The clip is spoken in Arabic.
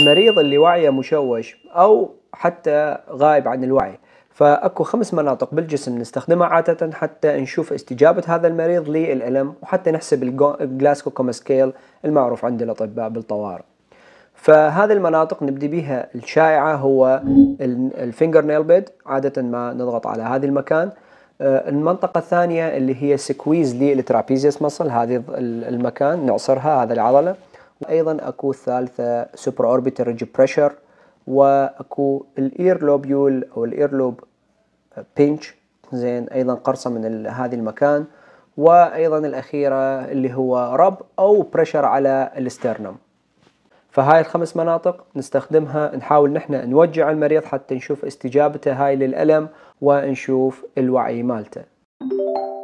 المريض اللي وعيه مشوش أو حتى غايب عن الوعي فأكو خمس مناطق بالجسم نستخدمها عادة حتى نشوف استجابة هذا المريض للألم وحتى نحسب الجلاسكو كوم سكيل المعروف عند الأطباء بالطوارئ فهذه المناطق نبدي بها الشائعة هو الفينجر نيل بيد عادة ما نضغط على هذا المكان آه، المنطقة الثانية اللي هي سكويز للترابيزيوس مصل هذه المكان نعصرها هذا العضلة ايضا اكو الثالثه سوبر اوربيتال ريج بريشر واكو الاير لوبيول او الاير لوب بينش زين ايضا قرصه من هذا المكان وايضا الاخيره اللي هو رب او بريشر على الاسترنم فهاي الخمس مناطق نستخدمها نحاول نحن نوجع المريض حتى نشوف استجابته هاي للألم ونشوف الوعي مالته